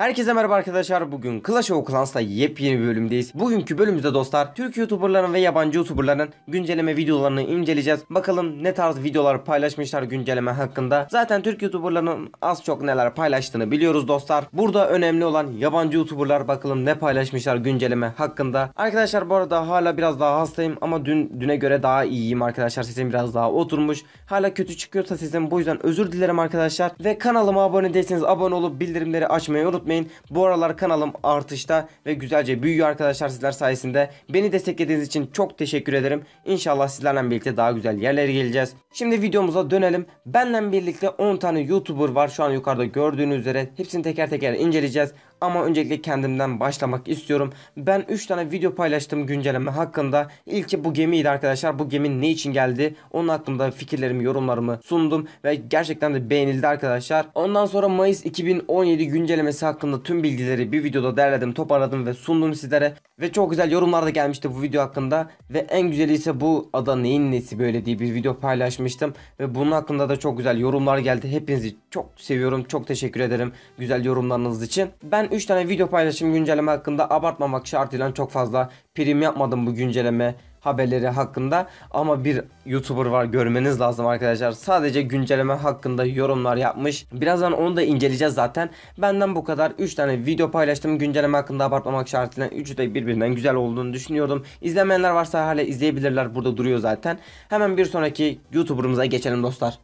Herkese merhaba arkadaşlar. Bugün Clash of Clans'ta yepyeni bir bölümdeyiz. Bugünkü bölümümüzde dostlar Türk YouTuber'ların ve yabancı YouTuber'ların güncelleme videolarını inceleyeceğiz. Bakalım ne tarz videolar paylaşmışlar güncelleme hakkında. Zaten Türk YouTuber'ların az çok neler paylaştığını biliyoruz dostlar. Burada önemli olan yabancı YouTuber'lar bakalım ne paylaşmışlar güncelleme hakkında. Arkadaşlar bu arada hala biraz daha hastayım ama dün düne göre daha iyiyim arkadaşlar. Sesim biraz daha oturmuş. Hala kötü çıkıyorsa sesim bu yüzden özür dilerim arkadaşlar. Ve kanalıma abone değilseniz abone olup bildirimleri açmayı unutmayın unutmayın. Bu aralar kanalım artışta ve güzelce büyüyor arkadaşlar sizler sayesinde. Beni desteklediğiniz için çok teşekkür ederim. İnşallah sizlerle birlikte daha güzel yerlere geleceğiz. Şimdi videomuza dönelim. Benden birlikte 10 tane YouTuber var şu an yukarıda gördüğünüz üzere. Hepsini teker teker inceleyeceğiz. Ama öncelikle kendimden başlamak istiyorum. Ben 3 tane video paylaştım güncelleme hakkında. İlki bu gemiydi arkadaşlar. Bu gemi ne için geldi? Onun hakkında fikirlerimi, yorumlarımı sundum ve gerçekten de beğenildi arkadaşlar. Ondan sonra Mayıs 2017 güncellemesi hakkında tüm bilgileri bir videoda derledim, toparladım ve sundum sizlere. Ve çok güzel yorumlar da gelmişti bu video hakkında. Ve en güzeli ise bu ada neyin nesi böyle diye bir video paylaşmıştım. Ve bunun hakkında da çok güzel yorumlar geldi. Hepinizi çok seviyorum. Çok teşekkür ederim güzel yorumlarınız için. Ben 3 tane video paylaşım güncelleme hakkında abartmamak şartıyla çok fazla prim yapmadım bu güncelleme haberleri hakkında ama bir YouTuber var görmeniz lazım arkadaşlar. Sadece güncelleme hakkında yorumlar yapmış. Birazdan onu da inceleyeceğiz zaten. Benden bu kadar 3 tane video paylaştım güncelleme hakkında abartmamak şartıyla. Üçü de birbirinden güzel olduğunu düşünüyordum. İzlemeyenler varsa hala izleyebilirler burada duruyor zaten. Hemen bir sonraki YouTuber'ımıza geçelim dostlar.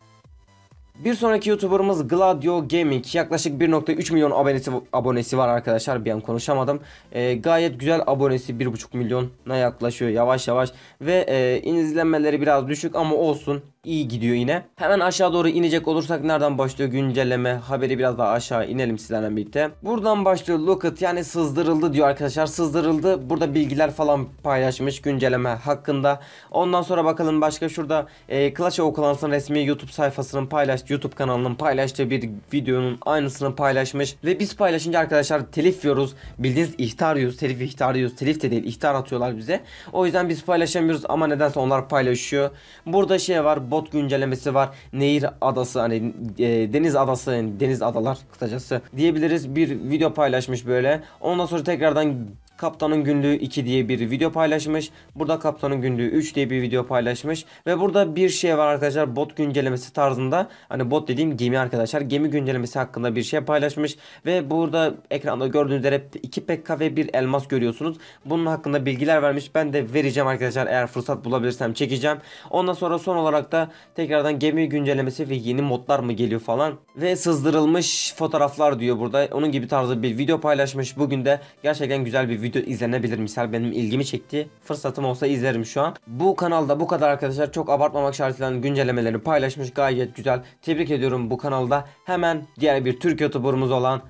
Bir sonraki YouTuber'ımız Gladio Gaming. Yaklaşık 1.3 milyon abonesi, abonesi var arkadaşlar. Bir an konuşamadım. E, gayet güzel abonesi 1.5 milyona yaklaşıyor yavaş yavaş. Ve e, izlenmeleri biraz düşük ama olsun iyi gidiyor yine. Hemen aşağı doğru inecek olursak nereden başlıyor güncelleme haberi biraz daha aşağı inelim sizlerle birlikte. Buradan başlıyor Lookit yani sızdırıldı diyor arkadaşlar sızdırıldı. Burada bilgiler falan paylaşmış güncelleme hakkında. Ondan sonra bakalım başka şurada e, Clash of Clans'ın resmi YouTube sayfasının paylaştığı YouTube kanalının paylaştığı bir videonun aynısını paylaşmış ve biz paylaşınca arkadaşlar telif yiyoruz. Bildiğiniz ihtar yiyoruz. Telif ihtar yiyoruz. Telif de değil ihtar atıyorlar bize. O yüzden biz paylaşamıyoruz ama nedense onlar paylaşıyor. Burada şey var bot güncellemesi var. Nehir adası hani e, deniz adası yani deniz adalar kısacası diyebiliriz. Bir video paylaşmış böyle. Ondan sonra tekrardan Kaptanın Günlüğü 2 diye bir video paylaşmış. Burada Kaptanın Günlüğü 3 diye bir video paylaşmış. Ve burada bir şey var arkadaşlar bot güncellemesi tarzında. Hani bot dediğim gemi arkadaşlar. Gemi güncellemesi hakkında bir şey paylaşmış. Ve burada ekranda gördüğünüz üzere 2 pekka ve bir elmas görüyorsunuz. Bunun hakkında bilgiler vermiş. Ben de vereceğim arkadaşlar eğer fırsat bulabilirsem çekeceğim. Ondan sonra son olarak da tekrardan gemi güncellemesi ve yeni modlar mı geliyor falan. Ve sızdırılmış fotoğraflar diyor burada. Onun gibi tarzı bir video paylaşmış. Bugün de gerçekten güzel bir video video izlenebilir misal benim ilgimi çekti. Fırsatım olsa izlerim şu an. Bu kanalda bu kadar arkadaşlar çok abartmamak şartıyla güncellemelerini paylaşmış gayet güzel. Tebrik ediyorum bu kanalda. Hemen diğer bir Türk YouTuber'ımız olan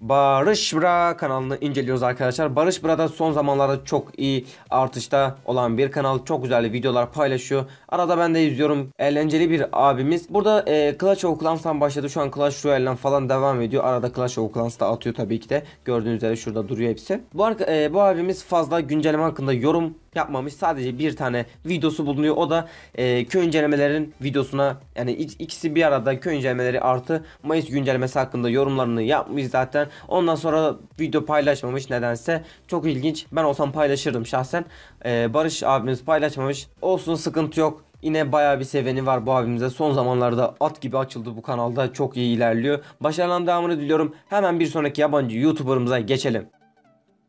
Barış Bra kanalını inceliyoruz arkadaşlar. Barış Bra'da son zamanlarda çok iyi artışta olan bir kanal. Çok güzel videolar paylaşıyor. Arada ben de izliyorum. Eğlenceli bir abimiz. Burada e, Clash of Clans'tan başladı. Şu an Clash Royale'den falan devam ediyor. Arada Clash of Clans da atıyor tabii ki de. Gördüğünüz üzere şurada duruyor hepsi. Bu, e, bu abimiz fazla güncelleme hakkında yorum yapmamış. Sadece bir tane videosu bulunuyor. O da e, köy incelemelerin videosuna yani ikisi bir arada köy incelemeleri artı Mayıs güncellemesi hakkında yorumlarını yapmış zaten. Ondan sonra video paylaşmamış nedense. Çok ilginç. Ben olsam paylaşırdım şahsen. E, Barış abimiz paylaşmamış. Olsun sıkıntı yok. Yine bayağı bir seveni var bu abimize. Son zamanlarda at gibi açıldı bu kanalda. Çok iyi ilerliyor. Başarılan devamını diliyorum. Hemen bir sonraki yabancı YouTuber'ımıza geçelim.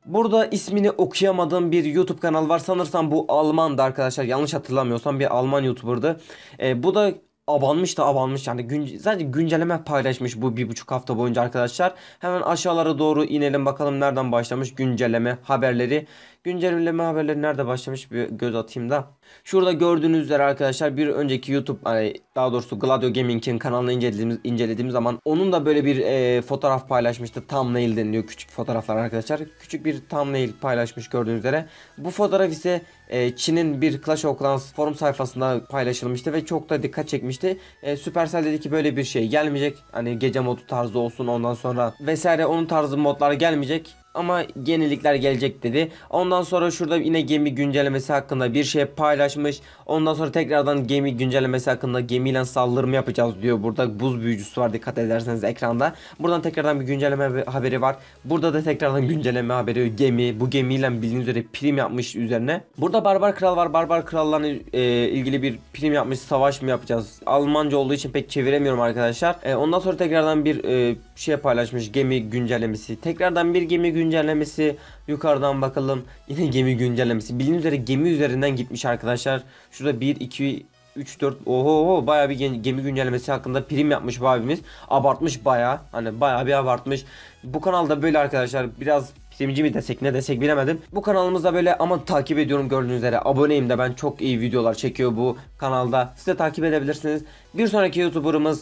Burada ismini okuyamadığım bir YouTube kanal var. Sanırsam bu Alman'dı arkadaşlar. Yanlış hatırlamıyorsam bir Alman YouTuber'dı. E, bu da abanmış da abanmış yani gün, zaten güncelleme paylaşmış bu bir buçuk hafta boyunca arkadaşlar. Hemen aşağılara doğru inelim bakalım nereden başlamış güncelleme haberleri. Güncelleme haberleri nerede başlamış bir göz atayım da. Şurada gördüğünüz üzere arkadaşlar bir önceki YouTube hani daha doğrusu Gladio Gaming'in kanalını incelediğimiz, incelediğim zaman onun da böyle bir e, fotoğraf paylaşmıştı. Thumbnail deniliyor küçük fotoğraflar arkadaşlar. Küçük bir thumbnail paylaşmış gördüğünüz üzere. Bu fotoğraf ise e, Çin'in bir Clash of Clans forum sayfasında paylaşılmıştı ve çok da dikkat çekmişti. E, Supercell dedi ki böyle bir şey gelmeyecek. Hani gece modu tarzı olsun ondan sonra vesaire onun tarzı modlar gelmeyecek ama yenilikler gelecek dedi. Ondan sonra şurada yine gemi güncellemesi hakkında bir şey paylaşmış. Ondan sonra tekrardan gemi güncellemesi hakkında gemiyle saldırımı yapacağız diyor. Burada buz büyücüsü var dikkat ederseniz ekranda. Buradan tekrardan bir güncelleme haberi var. Burada da tekrardan güncelleme haberi gemi. Bu gemiyle bildiğiniz üzere prim yapmış üzerine. Burada Barbar Kral var. Barbar Krallarla e, ilgili bir prim yapmış. Savaş mı yapacağız? Almanca olduğu için pek çeviremiyorum arkadaşlar. E, ondan sonra tekrardan bir e, şey paylaşmış. Gemi güncellemesi. Tekrardan bir gemi güncellemesi güncellemesi. Yukarıdan bakalım. Yine gemi güncellemesi. Bildiğiniz üzere gemi üzerinden gitmiş arkadaşlar. Şurada 1, 2, 3 4 oho baya bir gemi güncellemesi hakkında prim yapmış bu abimiz. Abartmış baya. Hani baya bir abartmış. Bu kanalda böyle arkadaşlar biraz primci mi desek ne desek bilemedim. Bu kanalımızda böyle ama takip ediyorum gördüğünüz üzere. Aboneyim de ben çok iyi videolar çekiyor bu kanalda. Siz de takip edebilirsiniz. Bir sonraki YouTuber'ımız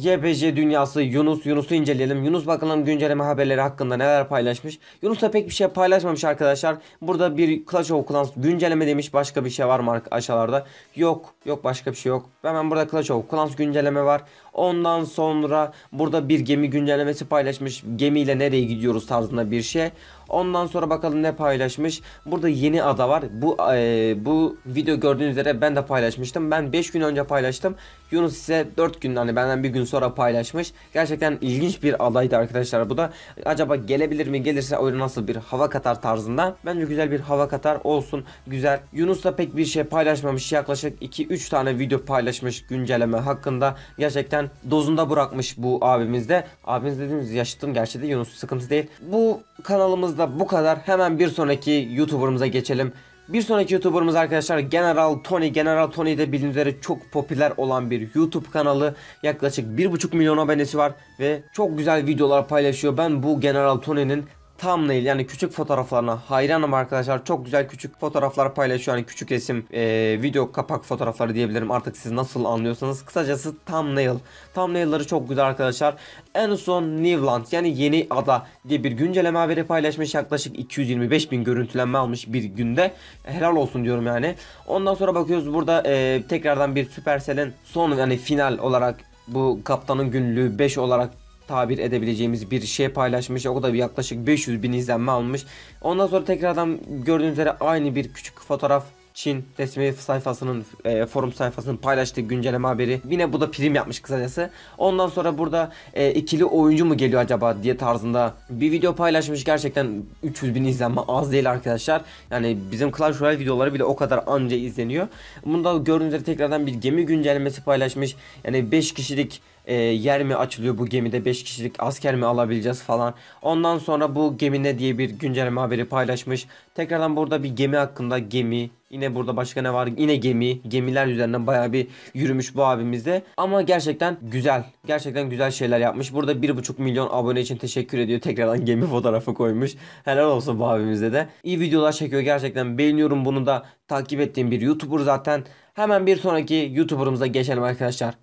YPC dünyası Yunus. Yunus'u inceleyelim. Yunus bakalım güncelleme haberleri hakkında neler paylaşmış. Yunus da pek bir şey paylaşmamış arkadaşlar. Burada bir Clash of Clans güncelleme demiş. Başka bir şey var mı aşağılarda? Yok. Yok başka bir şey yok. Hemen burada Clash of Clans güncelleme var. Ondan sonra burada bir gemi güncellemesi paylaşmış. Gemiyle nereye gidiyoruz tarzında bir şey. Ondan sonra bakalım ne paylaşmış. Burada yeni ada var. Bu e, bu video gördüğünüz üzere ben de paylaşmıştım. Ben 5 gün önce paylaştım. Yunus ise 4 gün hani benden bir gün sonra paylaşmış. Gerçekten ilginç bir adaydı arkadaşlar bu da. Acaba gelebilir mi? Gelirse oyuna nasıl bir hava katar tarzında. Bence güzel bir hava katar olsun. Güzel. Yunus da pek bir şey paylaşmamış. Yaklaşık 2-3 tane video paylaşmış güncelleme hakkında. Gerçekten dozunda bırakmış bu abimiz de. Abimiz dediğimiz yaşıtım gerçi de Yunus sıkıntı değil. Bu kanalımızda bu kadar. Hemen bir sonraki YouTuber'ımıza geçelim. Bir sonraki YouTuber'ımız arkadaşlar General Tony. General Tony de bildiğiniz çok popüler olan bir YouTube kanalı. Yaklaşık 1.5 milyon abonesi var ve çok güzel videolar paylaşıyor. Ben bu General Tony'nin thumbnail yani küçük fotoğraflarına hayranım arkadaşlar. Çok güzel küçük fotoğraflar paylaşıyor. Yani küçük resim, e, video kapak fotoğrafları diyebilirim. Artık siz nasıl anlıyorsanız. Kısacası thumbnail. Thumbnail'ları çok güzel arkadaşlar. En son Newland yani yeni ada diye bir güncelleme haberi paylaşmış. Yaklaşık 225 bin görüntülenme almış bir günde. Helal olsun diyorum yani. Ondan sonra bakıyoruz burada e, tekrardan bir Supercell'in son yani final olarak bu kaptanın günlüğü 5 olarak tabir edebileceğimiz bir şey paylaşmış. O da bir yaklaşık 500 bin izlenme almış. Ondan sonra tekrardan gördüğünüz üzere aynı bir küçük fotoğraf Çin resmi sayfasının e, forum sayfasının paylaştığı güncelleme haberi yine bu da prim yapmış kısacası. Ondan sonra burada e, ikili oyuncu mu geliyor acaba diye tarzında bir video paylaşmış gerçekten 300 bin izlenme az değil arkadaşlar. Yani bizim Clash Royale videoları bile o kadar anca izleniyor. Bunda gördüğünüz üzere tekrardan bir gemi güncellemesi paylaşmış. Yani 5 kişilik e, yer mi açılıyor bu gemide 5 kişilik asker mi alabileceğiz falan. Ondan sonra bu gemi ne diye bir güncelleme haberi paylaşmış. Tekrardan burada bir gemi hakkında gemi yine burada başka ne var yine gemi gemiler üzerinden baya bir yürümüş bu abimizde ama gerçekten güzel gerçekten güzel şeyler yapmış burada 1.5 milyon abone için teşekkür ediyor tekrardan gemi fotoğrafı koymuş helal olsun bu abimizde de İyi videolar çekiyor gerçekten beğeniyorum bunu da takip ettiğim bir youtuber zaten hemen bir sonraki youtuberımıza geçelim arkadaşlar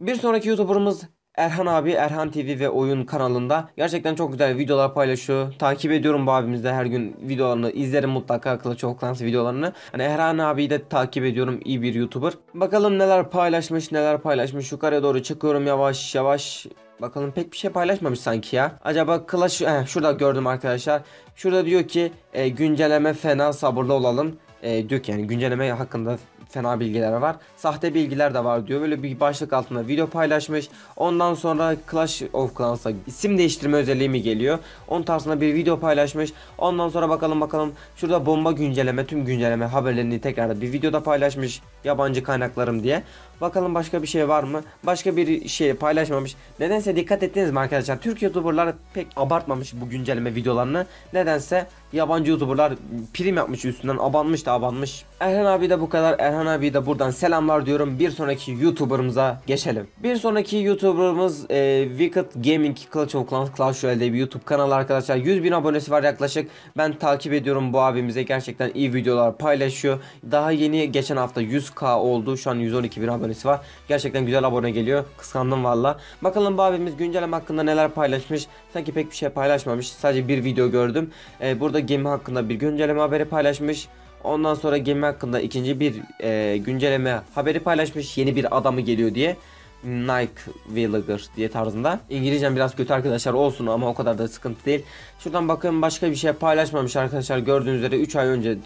bir sonraki YouTuber'ımız Erhan abi Erhan TV ve oyun kanalında gerçekten çok güzel videolar paylaşıyor. Takip ediyorum bu abimizde her gün videolarını izlerim mutlaka Clash of Clans videolarını. Hani Erhan abi de takip ediyorum iyi bir YouTuber. Bakalım neler paylaşmış neler paylaşmış yukarıya doğru çıkıyorum yavaş yavaş. Bakalım pek bir şey paylaşmamış sanki ya. Acaba Clash... Heh, şurada gördüm arkadaşlar. Şurada diyor ki e, güncelleme fena sabırlı olalım. E, diyor ki yani güncelleme hakkında fena bilgiler var. Sahte bilgiler de var diyor. Böyle bir başlık altında video paylaşmış. Ondan sonra Clash of Clans'a isim değiştirme özelliği mi geliyor? Onun tarzında bir video paylaşmış. Ondan sonra bakalım bakalım. Şurada bomba güncelleme, tüm güncelleme haberlerini tekrar bir videoda paylaşmış. Yabancı kaynaklarım diye. Bakalım başka bir şey var mı? Başka bir şey paylaşmamış. Nedense dikkat ettiniz mi arkadaşlar? Türk YouTuber'lar pek abartmamış bu güncelleme videolarını. Nedense yabancı YouTuber'lar prim yapmış üstünden abanmış da abanmış. Erhan abi de bu kadar. Erhan abi de buradan selamlar diyorum. Bir sonraki YouTuber'ımıza geçelim. Bir sonraki YouTuber'ımız e, Wicked Gaming Clash of Clans Clash Royale'de bir YouTube kanalı arkadaşlar. 100 bin abonesi var yaklaşık. Ben takip ediyorum bu abimize. Gerçekten iyi videolar paylaşıyor. Daha yeni geçen hafta 100k oldu. Şu an 112 bin abone abonesi var. Gerçekten güzel abone geliyor. Kıskandım valla. Bakalım bu abimiz güncelleme hakkında neler paylaşmış. Sanki pek bir şey paylaşmamış. Sadece bir video gördüm. Ee, burada gemi hakkında bir güncelleme haberi paylaşmış. Ondan sonra gemi hakkında ikinci bir e, güncelleme haberi paylaşmış. Yeni bir adamı geliyor diye. Nike Villager diye tarzında. İngilizcem biraz kötü arkadaşlar olsun ama o kadar da sıkıntı değil. Şuradan bakın başka bir şey paylaşmamış arkadaşlar. Gördüğünüz üzere 3 ay önce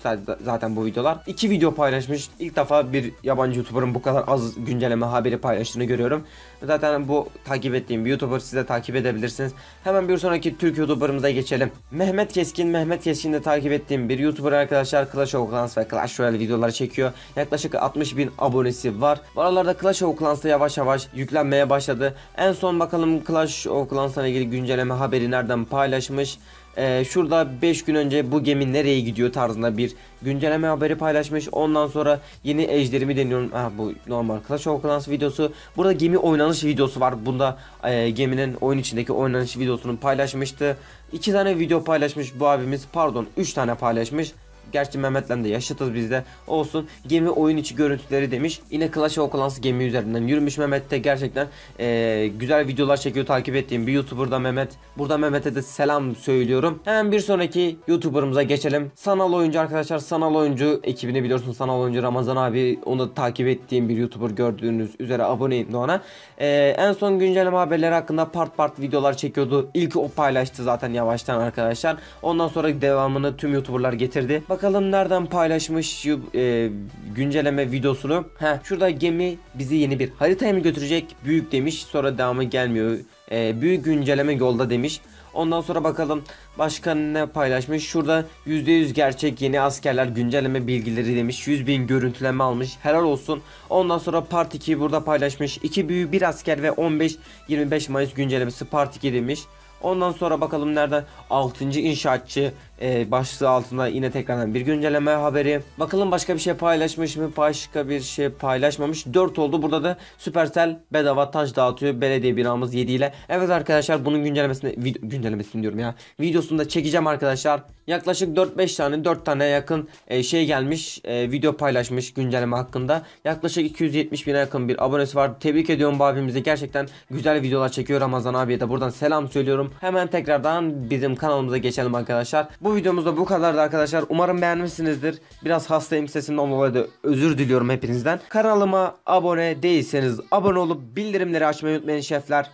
zaten bu videolar. 2 video paylaşmış. İlk defa bir yabancı YouTuber'ın bu kadar az güncelleme haberi paylaştığını görüyorum. Zaten bu takip ettiğim bir YouTuber siz de takip edebilirsiniz. Hemen bir sonraki Türk YouTuber'ımıza geçelim. Mehmet Keskin, Mehmet Keskin'de takip ettiğim bir YouTuber arkadaşlar Clash of Clans ve Clash Royale videoları çekiyor. Yaklaşık 60 bin abonesi var. Bu aralarda Clash of Clans'ta yavaş yavaş yüklenmeye başladı. En son bakalım Clash of Clans'la ilgili güncelleme haberi nereden paylaşmış e, şurada 5 gün önce bu gemi nereye gidiyor tarzında bir güncelleme haberi paylaşmış. Ondan sonra yeni ejderimi deniyorum. Ha ah, bu normal Clash of Clans videosu. Burada gemi oynanış videosu var. Bunda e, geminin oyun içindeki oynanış videosunu paylaşmıştı. 2 tane video paylaşmış bu abimiz. Pardon 3 tane paylaşmış. Gerçi Mehmet'le de yaşatız bizde. Olsun gemi oyun içi görüntüleri demiş. Yine Clash of Clans gemi üzerinden yürümüş Mehmet de gerçekten e, güzel videolar çekiyor takip ettiğim bir YouTuber'da Mehmet. Burada Mehmet'e de selam söylüyorum. Hemen bir sonraki YouTuber'ımıza geçelim. Sanal oyuncu arkadaşlar sanal oyuncu ekibini biliyorsun sanal oyuncu Ramazan abi onu takip ettiğim bir YouTuber gördüğünüz üzere aboneyim de ona. E, en son güncelleme haberleri hakkında part part videolar çekiyordu. İlk o paylaştı zaten yavaştan arkadaşlar. Ondan sonra devamını tüm YouTuber'lar getirdi. Bakalım nereden paylaşmış e, güncelleme videosunu. Ha şurada gemi bizi yeni bir haritaya mı götürecek? Büyük demiş. Sonra devamı gelmiyor. E, büyük güncelleme yolda demiş. Ondan sonra bakalım başka ne paylaşmış. Şurada %100 gerçek yeni askerler güncelleme bilgileri demiş. 100 bin görüntüleme almış. Helal olsun. Ondan sonra Part 2'yi burada paylaşmış. 2 büyük 1 asker ve 15-25 Mayıs güncellemesi Part 2 demiş. Ondan sonra bakalım nereden 6. inşaatçı e, başlığı altında yine tekrardan bir güncelleme haberi. Bakalım başka bir şey paylaşmış mı? Başka bir şey paylaşmamış. 4 oldu. Burada da Supercell bedava taş dağıtıyor. Belediye binamız 7 ile. Evet arkadaşlar bunun güncellemesini vid- güncellemesini diyorum ya. Videosunu da çekeceğim arkadaşlar. Yaklaşık 4-5 tane 4 tane yakın e, şey gelmiş. E, video paylaşmış güncelleme hakkında. Yaklaşık 270 bine yakın bir abonesi var. Tebrik ediyorum bu Gerçekten güzel videolar çekiyor Ramazan abiye de. Buradan selam söylüyorum düşünüyorum. Hemen tekrardan bizim kanalımıza geçelim arkadaşlar. Bu videomuzda bu kadardı arkadaşlar. Umarım beğenmişsinizdir. Biraz hastayım sesimden dolayı da özür diliyorum hepinizden. Kanalıma abone değilseniz abone olup bildirimleri açmayı unutmayın şefler.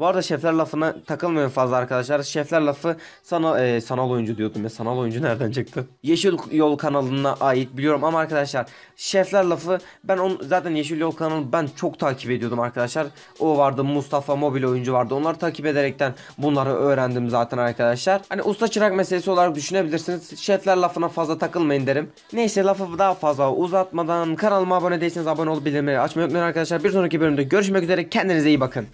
Bu arada şefler lafına takılmayın fazla arkadaşlar. Şefler lafı sana e, sanal oyuncu diyordum ya. Sanal oyuncu nereden çıktı? Yeşil Yol kanalına ait biliyorum ama arkadaşlar şefler lafı ben onu zaten Yeşil Yol kanalı ben çok takip ediyordum arkadaşlar. O vardı Mustafa mobil oyuncu vardı. Onları takip ederekten bunları öğrendim zaten arkadaşlar. Hani usta çırak meselesi olarak düşünebilirsiniz. Şefler lafına fazla takılmayın derim. Neyse lafı daha fazla uzatmadan kanalıma abone değilseniz abone olup bildirimleri açmayı unutmayın arkadaşlar. Bir sonraki bölümde görüşmek üzere. Kendinize iyi bakın.